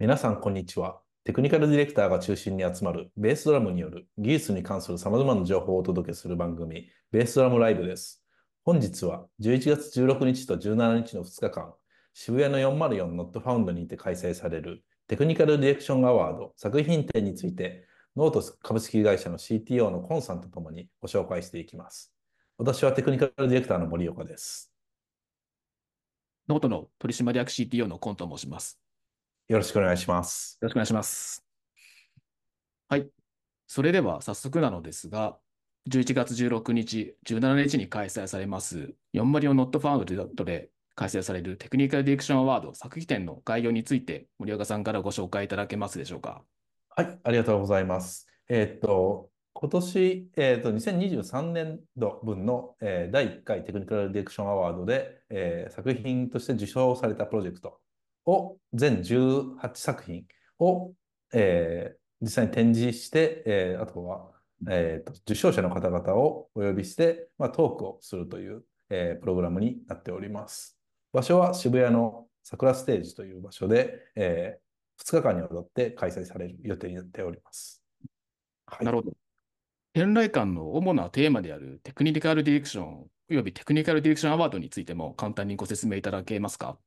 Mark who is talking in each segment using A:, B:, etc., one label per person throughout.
A: 皆さん、こんにちは。テクニカルディレクターが中心に集まるベースドラムによる技術に関する様々な情報をお届けする番組、ベースドラムライブです。本日は11月16日と17日の2日間、渋谷の404ノットファウンドにて開催されるテクニカルディレクションアワード作品展について、ノート株式会社の CTO のコンさんとともにご紹介していきます。私はテクニカルディレクター
B: の森岡です。ノートの取締役 CTO のコンと申します。
A: よろしくお願いします。よろしくお願いします。
B: はい。それでは早速なのですが、11月16日、17日に開催されます、4マリオノットファウンドで開催されるテクニカルディレクションアワード作品展の概要について、森岡さんからご紹介いただけますでしょうか。
A: はい、ありがとうございます。えー、っと、今年、えー、っと、2023年度分の、えー、第1回テクニカルディレクションアワードで、えー、作品として受賞されたプロジェクトを、全18作品を、えー、実際に展示して、えー、あとは、えーと、受賞者の方々をお呼びして、まあ、トークをするという、えー、プログラムになっております。場所は渋谷の桜ステージという場所
B: で、えー、2日間にわたって開催される予定になっております。はい、なるほど。展覧館の主なテーマであるテクニカルディレクションおよびテクニカルディレクションアワードについても簡単にご説明いただけますか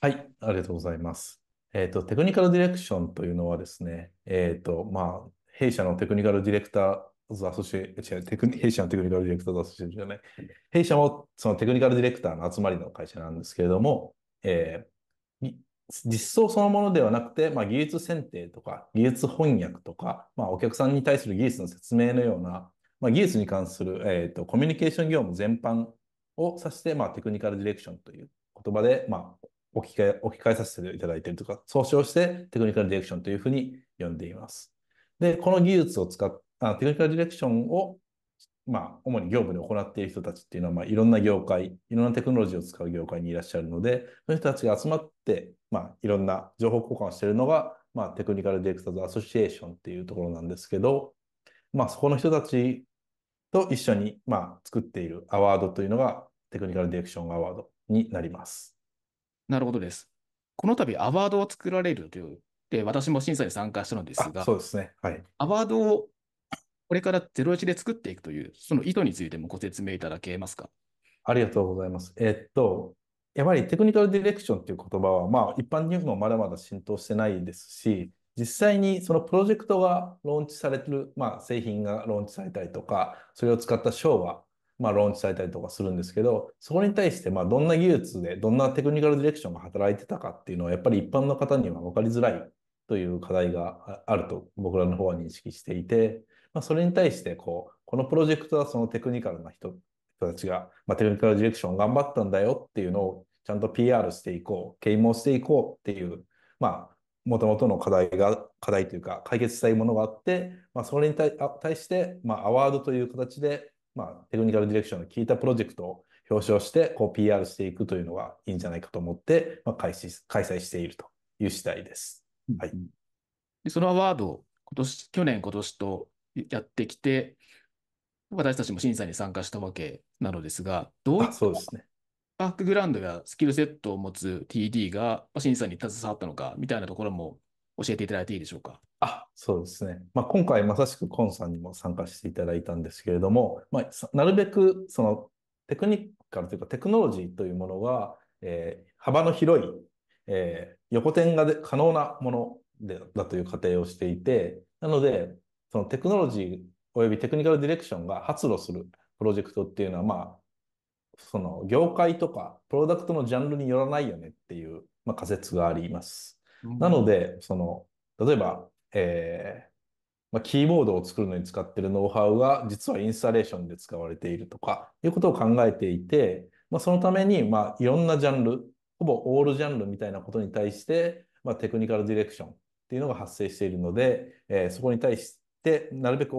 B: はい、ありがとうございます。えっと、テクニカルディレクションというのはですね、えっと、まあ、弊社のテクニカル
A: ディレクター、ズアソシエ、弊社のテクニカルディレクターズアソシエじゃない。弊社もそのテクニカルディレクターの集まりの会社なんですけれども、えー、実装そのものではなくて、まあ、技術選定とか、技術翻訳とか、まあ、お客さんに対する技術の説明のような、まあ、技術に関する、えっ、ー、と、コミュニケーション業務全般を指して、まあ、テクニカルディレクションという言葉で、まあ、置き換え、置き換えさせていただいているとか、総称してテクニカルディレクションというふうに呼んでいます。で、この技術を使っあテクニカルディレクションを、まあ、主に業務で行っている人たちっていうのは、まあ、いろんな業界、いろんなテクノロジーを使う業界にいらっしゃるので、その人たちが集まって、まあ、いろんな情報交換をしているのが、まあ、テクニカルディレクターズアソシエーションっていうところなんですけど、まあ、そこの人たちと一緒に、まあ、作っているアワードというのが、
B: テクニカルディレクションアワードになります。なるほどです。この度アワードを作られるという、で、私も審査に参加したのですあ、が、そうですね。はい。アワードをこれからゼロ一で作っていくという、その意図についてもご説明いただけますかありが
A: とうございます。えっと、やはりテクニカルディレクションという言葉は、まあ、一般入部もまだまだ浸透してないですし、実際にそのプロジェクトがローンチされてる、まあ、製品がローンチされたりとか、それを使った賞はまあ、ローンチされたりとかするんですけど、そこに対して、まあ、どんな技術で、どんなテクニカルディレクションが働いてたかっていうのは、やっぱり一般の方には分かりづらいという課題があると、僕らの方は認識していて、まあ、それに対して、こう、このプロジェクトはそのテクニカルな人たちが、まあ、テクニカルディレクション頑張ったんだよっていうのを、ちゃんと PR していこう、啓蒙していこうっていう、まあ、もともとの課題が、課題というか、解決したいものがあって、まあ、それに対して、まあ、アワードという形で、まあ、テクニカルディレクションの効いたプロジェクトを表彰して、こう PR していくというのがいいんじゃないかと思って、まあ、開始、開催しているという
B: 次第です。はい。でそのアワードを今年、去年、今年とやってきて、私たちも審査に参加したわけなのですが、どういったそうですね。バックグラウンドやスキルセットを持つ TD が審査に携わったのかみたいなところも教えていただいていいでしょうか。
A: あ、そうですね。まあ、今回まさしくコンさんにも参加していただいたんですけれども、まあ、なるべくそのテクニカルというかテクノロジーというものが、えー、幅の広い、えー、横転がで可能なものでだという仮定をしていて、なので、そのテクノロジーおよびテクニカルディレクションが発露するプロジェクトっていうのは、まあ、その業界とかプロダクトのジャンルによらないよねっていう、まあ、仮説があります。うん、なので、その、例えばえー、まあ、キーボードを作るのに使ってるノウハウが実はインスタレーションで使われているとかいうことを考えていて、まあ、そのために、まあ、いろんなジャンル、ほぼオールジャンルみたいなことに対して、まあ、テクニカルディレクションっていうのが発生しているので、えー、そこに対してなるべく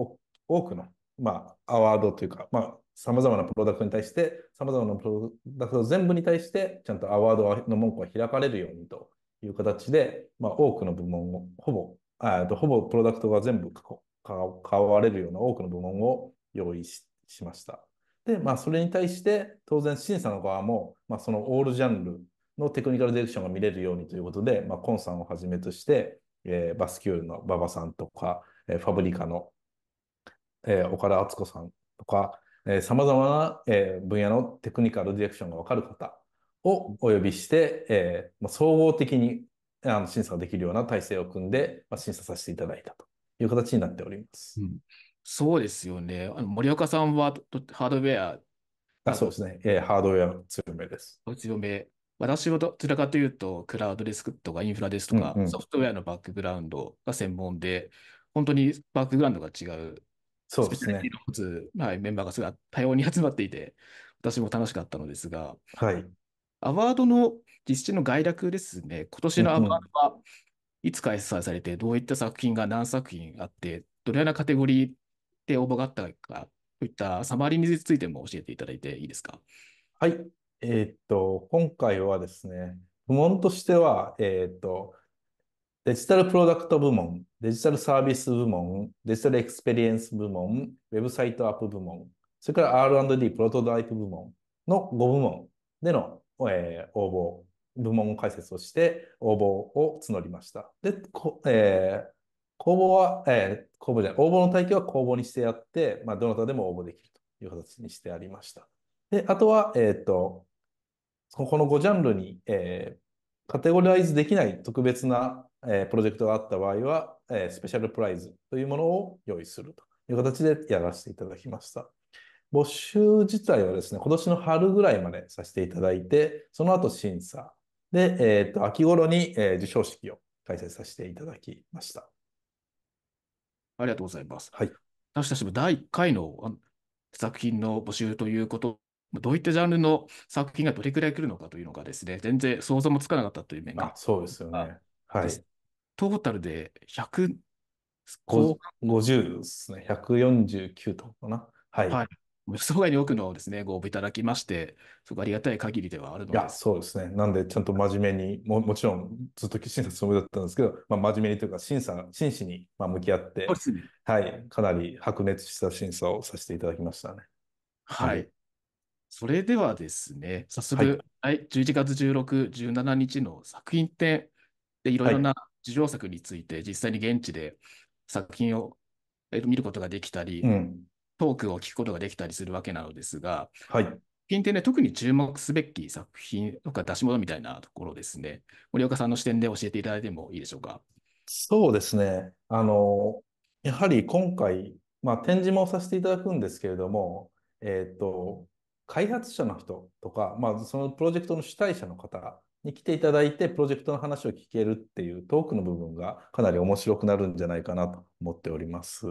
A: 多くの、まあ、アワードというか、まあ、様々なプロダクトに対して、様々なプロダクト全部に対して、ちゃんとアワードの文句が開かれるようにという形で、まあ、多くの部門を、ほぼとほぼプロダクトが全部買われるような多くの部門を用意しました。で、まあ、それに対して当然審査の側も、まあ、そのオールジャンルのテクニカルディレクションが見れるようにということで、まあ、コンさんをはじめとして、えー、バスキュールの馬場さんとか、えー、ファブリカの、えー、岡田敦子さんとか、さまざまな、えー、分野のテクニカルディレクションが分かる方をお呼びして、えーまあ、総合的にあの審査ができるような体制を組んで、まあ、審査させていただいたという形になっております。うん、
B: そうですよね。あの森岡さんはハードウェアあそうですね、
A: えー、ハードウェア
B: 強めです。強め。私はどちらかというと、クラウドデスクとかインフラですとか、うんうん、ソフトウェアのバックグラウンドが専門で、本当にバックグラウンドが違う、そうですね。はい、メンバーがすごい多様に集まっていて、私も楽しかったのですが、はい、アワードの実施の概略ですね、今年のアワードはいつ開催されて、どういった作品が何作品あって、どれようなカテゴリーで応募があったか、といったサマリーについても教えていただいていいですか。は
A: い、えー、っと、今回はですね、部門としては、えー、っと、デジタルプロダクト部門、デジタルサービス部門、デジタルエクスペリエンス部門、ウェブサイトアップ部門、それから R&D プロトタイプ部門の5部門でのえー、応募、部門解説をして応募を募りました。で、こえー、公募は、えー、公募じゃない、応募の体系は公募にしてやって、まあ、どなたでも応募できるという形にしてありました。で、あとは、えっ、と、この5ジャンルに、えー、カテゴライズできない特別な、えー、プロジェクトがあった場合は、えー、スペシャルプライズというものを用意するという形でやらせていただきました。募集自体はですね、今年の春ぐらいまでさせていただいて、その後審査。で、えっ、と、秋頃に、えー、授賞式
B: を開催させていただきました。ありがとうございます。はい。私たちも第1回の作品の募集ということどういったジャンルの作品がどれくらい来るのかというのがですね、全然想像もつかなかったという面が。そうですよね。はい。トータルで100、50ですね。149とかな。はい。はい、予想外に多くのですね、ご応募いただきまして、すごくありがたい限りではあるのでいや、
A: そうですね。なんで、ちゃんと真面目に、ももちろん、ずっと審査んるつもりだったんですけど、まあ、真面目にというか、審査、真摯に、まあ、向き合って、ね、はい、かなり白熱した審査をさせていただきましたね。はい。はい、
B: それではですね、早速、はい、はい、11月16、17日の作品展で、いろいろな受賞作について、実際に現地で作品を、え見ることができたり、うんトークを聞くことができたりするわけなのですが、はい。近点で特に注目すべき作品とか出し物みたいなところですね、森岡さんの視点で教えていただいてもいいでしょうか。そ
A: うですね。あの、
B: やはり今回、
A: まあ、展示もさせていただくんですけれども、えっ、ー、と、開発者の人とか、まあ、そのプロジェクトの主体者の方に来ていただいて、プロジェクトの話を聞けるっていうトークの部分がかなり面白くなるんじゃないかなと思っております。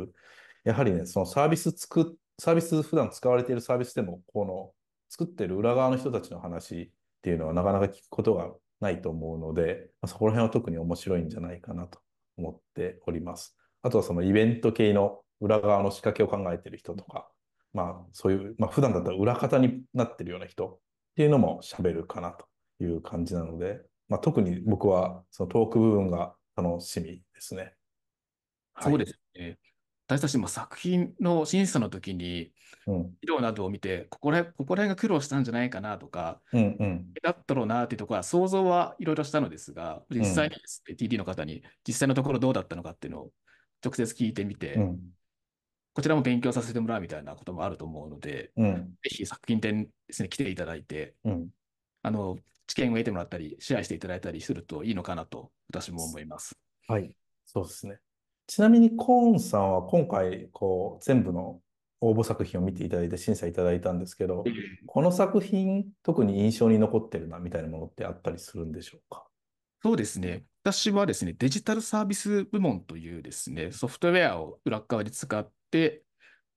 A: やはりね、そのサービス作、サービス、普段使われているサービスでも、この作ってる裏側の人たちの話っていうのはなかなか聞くことがないと思うので、まそこら辺は特に面白いんじゃないかなと思っております。あとはそのイベント系の裏側の仕掛けを考えてる人とか、まあそういう、まあ普段だったら裏方になってるような人っていうのも喋るかなという感じなので、まあ特に僕はそのトーク部
B: 分が楽しみですね。はい、そうですね。私たちも作品の審査の時に、資料などを見て、ここら、ここら辺が苦労したんじゃないかなとか、うんうん、だったろうなっていうところは想像はいろいろしたのですが、実際にです、ね TD の方に実際のところどうだったのかっていうのを直接聞いてみて、うん、こちらも勉強させてもらうみたいなこともあると思うので、うん、ぜひ作品展ですね、来ていただいて、うん、あの、知見を得てもらったり、シェアしていただいたりするといいのかなと、私も思います。はい、そうですね。
A: ちなみにコーンさんは今回こう全部の応募作品を見ていただいて審査いただいたんですけど、この作品
B: 特に印象に残ってるなみたいなものってあったりするんでしょうかそうですね。私はですね、デジタルサービス部門というですね、ソフトウェアを裏側で使って、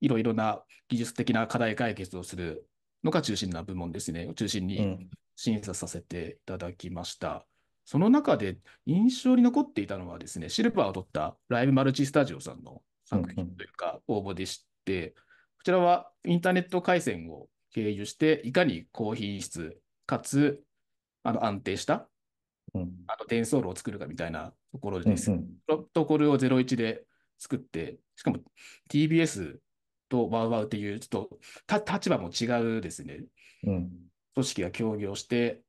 B: いろいろな技術的な課題解決をするのが中心な部門ですね、中心に審査させていただきました。その中で印象に残っていたのはですね、シルバーを取ったライブマルチスタジオさんの作品というか、応募でして、こちらはインターネット回線を経由して、いかに高品質かつあの安定した、うん、あの転送路を作るかみたいなところです。うんうん、プロトコルを01で作って、しかも TBS とワウワウっていう、ちょっと立場も違うですね、うん、組織が協業して、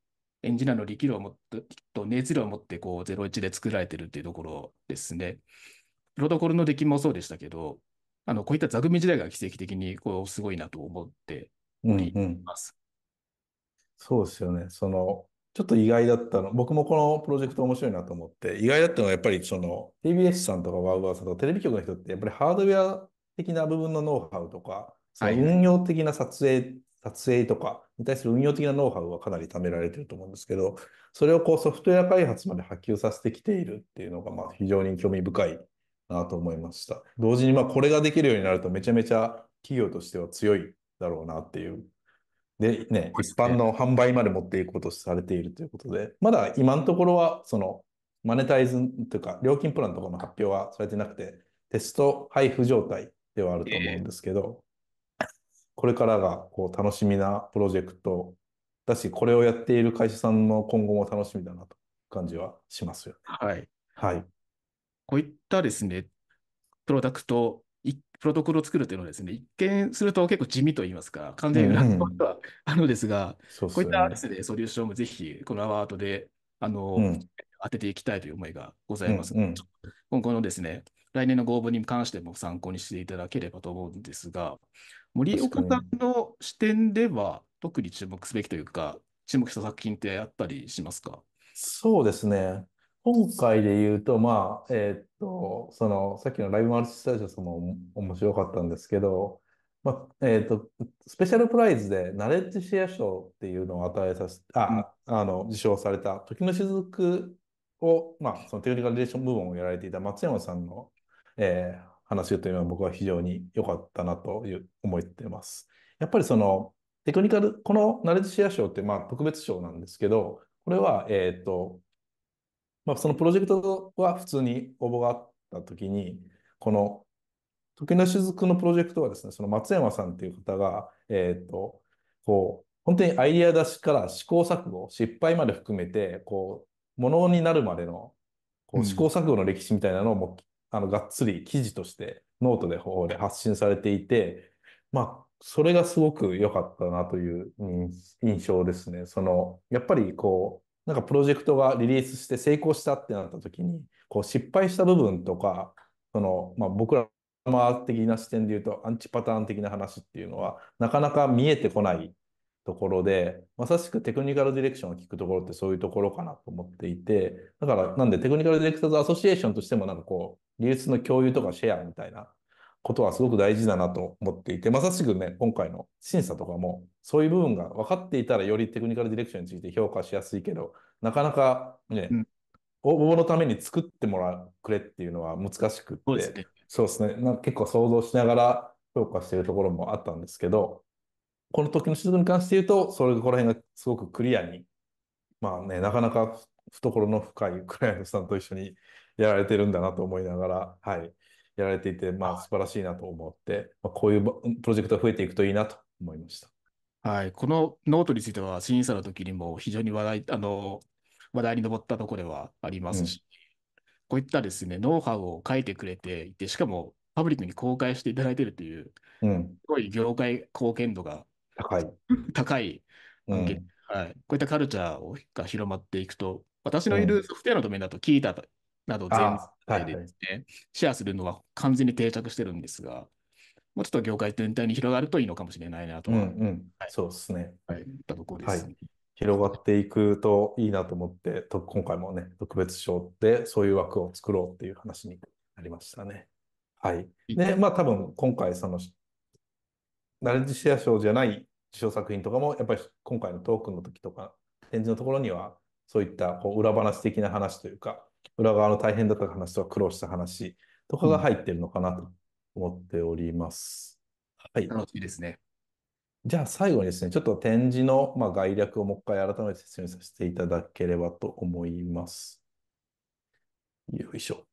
B: エンジニアの力量を持って、と熱量を持って、こう、01で作られてるっていうところですね。プロトコルの出来もそうでしたけど、あの、こういった座組時代が奇跡的に、こう、すごいなと思っております。
A: うんうん、そうですよね。その、ちょっと意外だったの。僕もこのプロジェクト面白いなと思って、意外だったのはやっぱりその TBS さんとかワウワウさんとかテレビ局の人ってやっぱりハードウェア的な部分のノウハウとか、その運用的な撮影撮影とかに対する運用的なノウハウはかなり貯められてると思うんですけど、それをこうソフトウェア開発まで波及させてきているっていうのが、まあ、非常に興味深いなと思いました。同時に、まこれができるようになると、めちゃめちゃ企業としては強いだろうなっていう。で、ね、一般の販売まで持っていくことされているということで、まだ今のところは、その、マネタイズというか、料金プランとかの発表はされてなくて、テスト配布状態ではあると思うんですけど、これからがこう楽しみなプロジェクトだし、これをやっている会社さんの今後も楽しみだなと感じはしますよ、はい。
B: はい。こういったですね、プロダクト、プロトコルを作るというのはですね、一見すると結構地味と言いますか、完全に裏のことはあるのですが、うん、こういったですね、ソリューションもぜひ、このアワードで、あの、うん、当てていきたいという思いがございます。うんうん、今後のですね、来年のご応募に関しても参考にしていただければと思うんですが、森岡さんの視点では、特に注目すべきというか、注目した作品ってあったりしますかそうですね。今回で
A: 言うと、まあ、えっと、その、さっきのライブマルチスタジオさんも面白かったんですけど、まあ、えっ、と、スペシャルプライズで、ナレッジシェア賞っていうのを与えさせ、あ、あの、受賞された、時の雫を、まあ、そのテクニカルレーション部門をやられていた松山さんの、えー、話というのは僕は非常に良かったなという思っています。やっぱりそのテクニカル、このナレッジシェア賞ってまあ特別賞なんですけど、これは、えっ、と、まあ、そのプロジェクトは普通に応募があったときに、この時の雫のプロジェクトはですね、その松山さんっていう方が、えっ、と、こう、本当にアイデア出しから試行錯誤、失敗まで含めて、こう、ものになるまでのこう試行錯誤の歴史みたいなのをもうあの、がっつり記事としてノートで方で発信されていて、まあ、それがすごく良かったなという印象ですね。その、やっぱりこう、なんかプロジェクトがリリースして成功したってなった時に、こう失敗した部分とか、その、まあ、僕ら的な視点で言うと、アンチパターン的な話っていうのは、なかなか見えてこないところで、まさしくテクニカルディレクションを聞くところってそういうところかなと思っていて、だから、なんでテクニカルディレクターズアソシエーションとしてもなんかこう、技術の共有とかシェアみたいなことはすごく大事だなと思っていて、まさしくね、今回の審査とかも、そういう部分が分かっていたらよりテクニカルディレクションについて評価しやすいけど、なかなかね、うん、応募のために作ってもらくれっていうのは難しくって、そうですね、すねなんか結構想像しながら評価してるところもあったんですけど、この時の指導に関して言うと、それこら辺がすごくクリアに、まあね、なかなか懐の深いクライアントさんと一緒にやられてるんだなと思いながら、はい、やられていて、まあ素晴らしいなと思って、
B: まあ、こういうプロジェクトが増えていくといいなと思いました。はい、このノートについては、審査の時にも非常に話題あの話題に上ったところではありますし、うん、こういったですね、ノウハウを書いてくれていて、しかもパブリックに公開していただいているという、すごい業界貢献度が高い。高い、うん、はい。こういったカルチャーが広まっていくと、私のいるソフトウェアのドメインだと、キータなど全体で、ねはいはい、シェアするのは完全に定着してるんですが、もうちょっと業界全体に広がるといいのかもしれないなとは、うんうんはい、そうですね。はい、たとこです、ね、は
A: い。広がっていくといいなと思ってと、今回もね、特別賞でそういう枠を作ろうっていう話になりましたね。はい。で、まあ多分今回そのナレッジシェア賞じゃない受賞作品とかも、やっぱり今回のトークの時とか、展示のところには、そういったこう裏話的な話というか、裏側の大変だった話とか苦労した話とかが入ってるのかなと思っております。うん、はい。楽しいですね。じゃあ最後にですね、ちょっと展示の、まあ、概略をもう一回改めて説明させていただければと思います。よいしょ。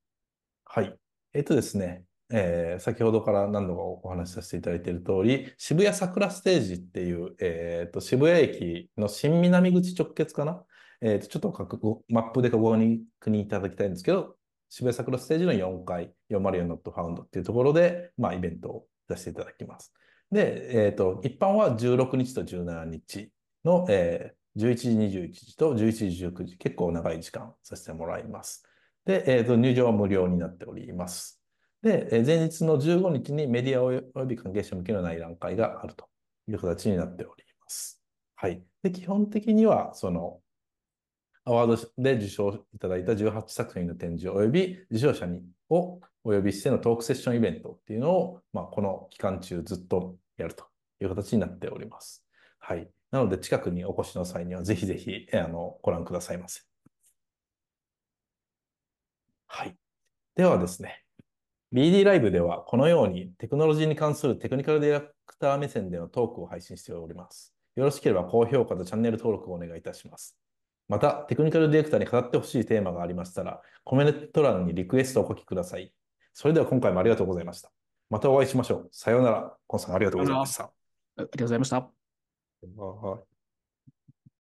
A: はい。えっとですね、えー、先ほどから何度かお話しさせていただいている通り、渋谷桜ステージっていう、えーと、渋谷駅の新南口直結かな、えーと、ちょっとマップでご確認いただきたいんですけど、渋谷桜ステージの4階、404ノットファウンドっていうところで、まあ、イベントを出していただきます。で、えーと一般は16日と17日の、えー、11時21時と11時19時、結構長い時間させてもらいます。で、えー、と入場は無料になっております。で、前日の15日にメディア及び関係者向けの内覧会があるという形になっております。はい。で、基本的には、その、アワードで受賞いただいた18作品の展示及び受賞者にをお呼びしてのトークセッションイベントっていうのを、まあ、この期間中ずっとやるという形になっております。はい。なので、近くにお越しの際には、ぜひぜひ、あの、ご覧くださいませ。はい。ではですね、BD ライブではこのようにテクノロジーに関するテクニカルディレクター目線でのトークを配信しております。よろしければ高評価とチャンネル登録をお願いいたします。また、テクニカルディレクターに語ってほしいテーマがありましたら、コメント欄にリクエストをお書きください。それでは今回もありがとうございました。またお会いしましょう。さよう
B: なら。コンさんありがとうございました。ありがとうございました。